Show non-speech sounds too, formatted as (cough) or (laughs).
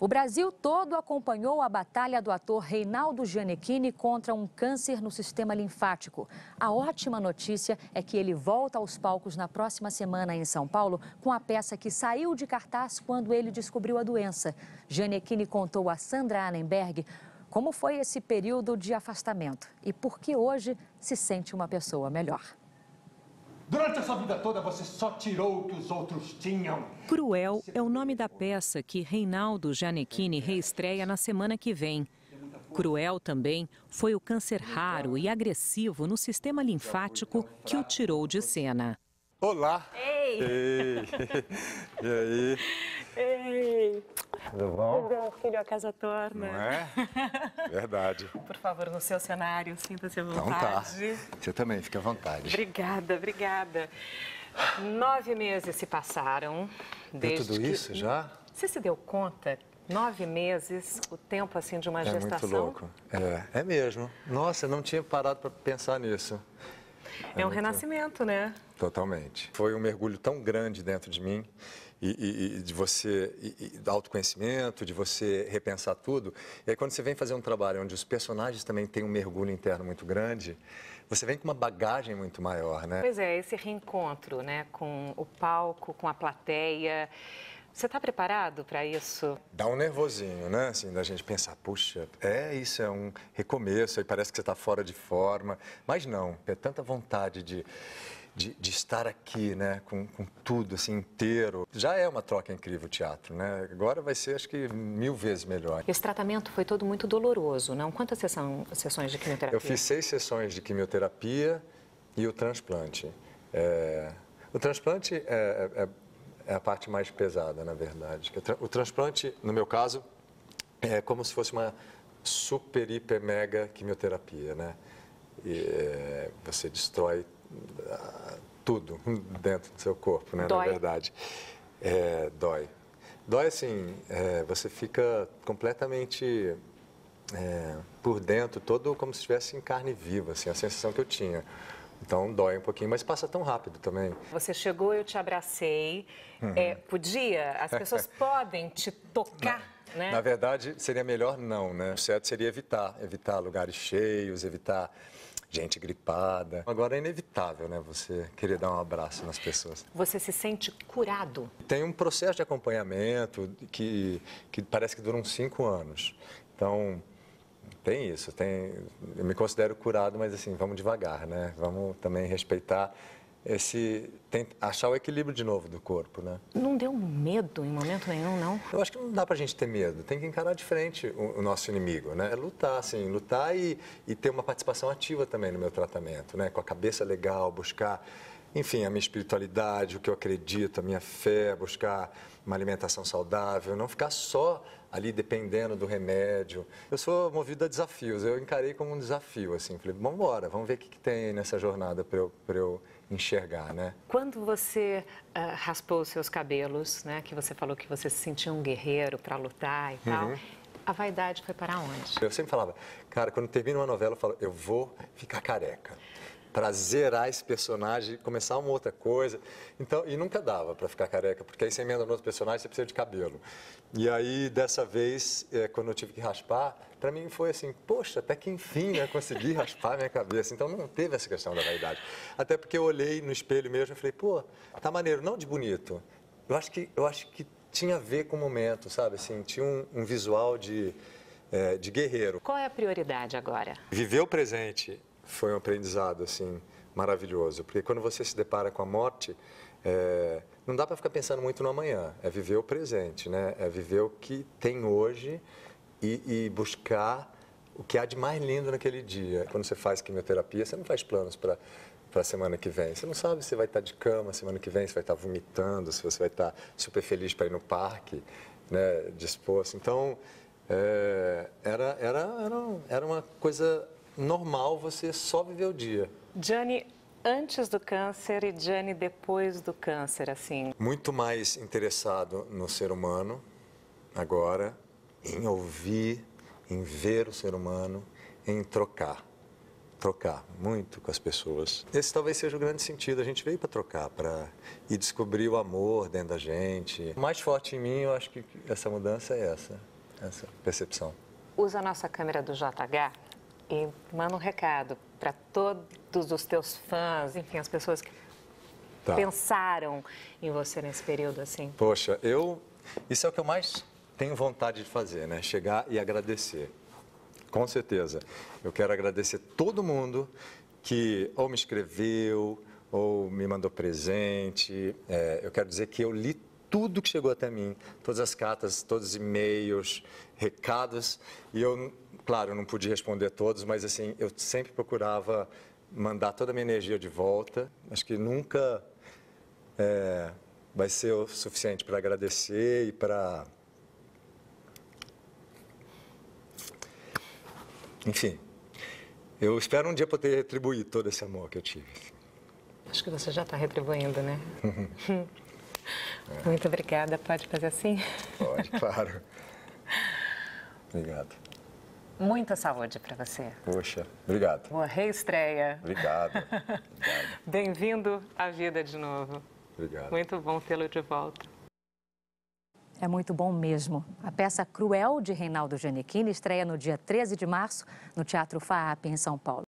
O Brasil todo acompanhou a batalha do ator Reinaldo Gianecchini contra um câncer no sistema linfático. A ótima notícia é que ele volta aos palcos na próxima semana em São Paulo com a peça que saiu de cartaz quando ele descobriu a doença. Gianecchini contou a Sandra Annenberg como foi esse período de afastamento e por que hoje se sente uma pessoa melhor. Durante a sua vida toda, você só tirou o que os outros tinham. Cruel é o nome da peça que Reinaldo Gianecchini reestreia na semana que vem. Cruel também foi o câncer raro e agressivo no sistema linfático que o tirou de cena. Olá! Ei! Ei. (laughs) E aí? Ei! Tudo bom? Tudo bom, filho, a casa torna. Não é? (laughs) Verdade. Por favor, no seu cenário, sinta-se à vontade. Então tá. Você também, fica à vontade. Obrigada, obrigada. Nove meses se passaram desde Deu tudo isso que... já? Você se deu conta? Nove meses, o tempo assim de uma é gestação? É muito louco. É, é mesmo. Nossa, eu não tinha parado para pensar nisso. É, um renascimento, né? Totalmente. Foi um mergulho tão grande dentro de mim e, e, e de você do autoconhecimento, de você repensar tudo. E aí quando você vem fazer um trabalho onde os personagens também têm um mergulho interno muito grande, você vem com uma bagagem muito maior, né? Pois é, esse reencontro, né, com o palco, com a plateia, você está preparado para isso? Dá um nervosinho, né? Assim, da gente pensar, puxa, é isso, é um recomeço, aí parece que você está fora de forma. Mas não, é tanta vontade de, de, de, estar aqui, né? Com, com tudo, assim, inteiro. Já é uma troca incrível o teatro, né? Agora vai ser, acho que, mil vezes melhor. Esse tratamento foi todo muito doloroso, não? Quantas sessão, sessões de quimioterapia? Eu fiz seis sessões de quimioterapia e o transplante. É... O transplante é, é, é é a parte mais pesada, na verdade. É o transplante, no meu caso, é como se fosse uma super, hiper, mega quimioterapia, né? E, é, você destrói ah, tudo (laughs) dentro do seu corpo, né? Dói. Na verdade, é, dói. Dói assim, é, você fica completamente é, por dentro, todo como se estivesse em carne viva, assim, a sensação que eu tinha. Então dói um pouquinho, mas passa tão rápido também. Você chegou, eu te abracei. Uhum. É, podia? As pessoas (laughs) podem te tocar? Na, né? na verdade, seria melhor não, né? O certo seria evitar, evitar lugares cheios, evitar gente gripada. Agora é inevitável, né? Você querer dar um abraço nas pessoas. Você se sente curado? Tem um processo de acompanhamento que, que parece que dura uns cinco anos. Então, tem isso, tem, eu me considero curado, mas assim, vamos devagar, né? Vamos também respeitar esse tem, achar o equilíbrio de novo do corpo, né? Não deu medo em momento nenhum, não? Eu acho que não dá pra gente ter medo. Tem que encarar de frente o, o nosso inimigo, né? É lutar, assim, lutar e, e ter uma participação ativa também no meu tratamento, né? Com a cabeça legal, buscar enfim, a minha espiritualidade, o que eu acredito, a minha fé, buscar uma alimentação saudável, não ficar só ali dependendo do remédio. Eu sou movido a desafios, eu encarei como um desafio, assim, falei, vamos embora, vamos ver o que, que tem nessa jornada para eu, eu enxergar, né? Quando você uh, raspou os seus cabelos, né, que você falou que você se sentia um guerreiro para lutar e uhum. tal, a vaidade foi para onde? Eu sempre falava, cara, quando termino uma novela, eu falo, eu vou ficar careca para zerar esse personagem e começar uma outra coisa. Então, e nunca dava para ficar careca, porque aí você emenda no outro personagem, você precisa de cabelo. E aí, dessa vez, é, quando eu tive que raspar, para mim foi assim, poxa, até que enfim, né, consegui raspar minha cabeça. Então, não teve essa questão da vaidade. Até porque eu olhei no espelho mesmo e falei, pô, tá maneiro, não de bonito. Eu acho que, eu acho que tinha a ver com o momento, sabe? Assim, tinha um, um visual de... É, de guerreiro. Qual é a prioridade agora? Viver o presente foi um aprendizado assim maravilhoso, porque quando você se depara com a morte, é, não dá para ficar pensando muito no amanhã, é viver o presente, né? É viver o que tem hoje e, e buscar o que há de mais lindo naquele dia. Quando você faz quimioterapia, você não faz planos para para a semana que vem. Você não sabe se vai estar tá de cama semana que vem, se vai estar tá vomitando, se você vai estar tá super feliz para ir no parque, né, disposto. Então, é, era, era, era uma coisa normal você só viver o dia. Jane, antes do câncer e Jane depois do câncer, assim? Muito mais interessado no ser humano agora, em ouvir, em ver o ser humano, em trocar. Trocar muito com as pessoas. Esse talvez seja o grande sentido. A gente veio para trocar, para e descobrir o amor dentro da gente. O mais forte em mim, eu acho que essa mudança é essa, essa percepção. Usa a nossa câmera do JH e manda um recado para todos os teus fãs, enfim, as pessoas que tá. pensaram em você nesse período assim. Poxa, eu. Isso é o que eu mais tenho vontade de fazer, né? Chegar e agradecer. Com certeza. Eu quero agradecer todo mundo que ou me escreveu, ou me mandou presente. É, eu quero dizer que eu li tudo que chegou até mim, todas as cartas, todos os e-mails, recados, e eu Claro, eu não pude responder todos, mas assim, eu sempre procurava mandar toda a minha energia de volta. Acho que nunca é, vai ser o suficiente para agradecer e para. Enfim, eu espero um dia poder retribuir todo esse amor que eu tive. Acho que você já está retribuindo, né? Uhum. (laughs) Muito obrigada. Pode fazer assim? Pode, claro. (laughs) Obrigado. Muita saúde para você. Poxa, obrigado. Uma reestreia. Obrigado. (laughs) obrigado. Bem-vindo à vida de novo. Obrigado. Muito bom tê-lo de volta. É muito bom mesmo. A peça Cruel de Reinaldo Giannichini estreia no dia 13 de março no Teatro FAAP em São Paulo.